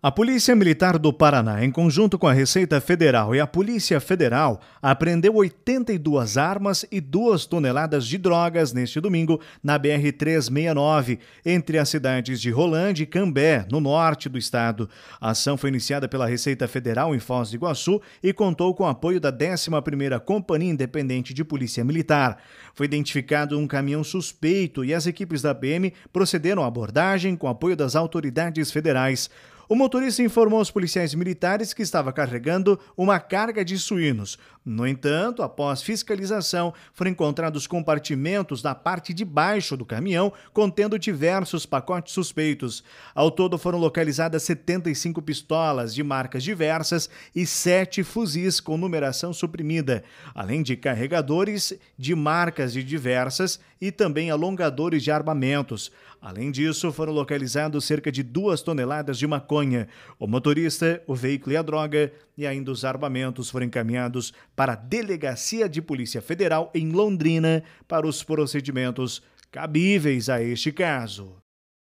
A Polícia Militar do Paraná, em conjunto com a Receita Federal e a Polícia Federal, apreendeu 82 armas e 2 toneladas de drogas neste domingo na BR-369, entre as cidades de Rolândia e Cambé, no norte do estado. A ação foi iniciada pela Receita Federal em Foz do Iguaçu e contou com o apoio da 11ª Companhia Independente de Polícia Militar. Foi identificado um caminhão suspeito e as equipes da PM procederam à abordagem com apoio das autoridades federais. O motorista informou aos policiais militares que estava carregando uma carga de suínos. No entanto, após fiscalização, foram encontrados compartimentos na parte de baixo do caminhão contendo diversos pacotes suspeitos. Ao todo foram localizadas 75 pistolas de marcas diversas e sete fuzis com numeração suprimida, além de carregadores de marcas de diversas e também alongadores de armamentos. Além disso, foram localizados cerca de duas toneladas de maconha. O motorista, o veículo e a droga e ainda os armamentos foram encaminhados para a Delegacia de Polícia Federal em Londrina para os procedimentos cabíveis a este caso.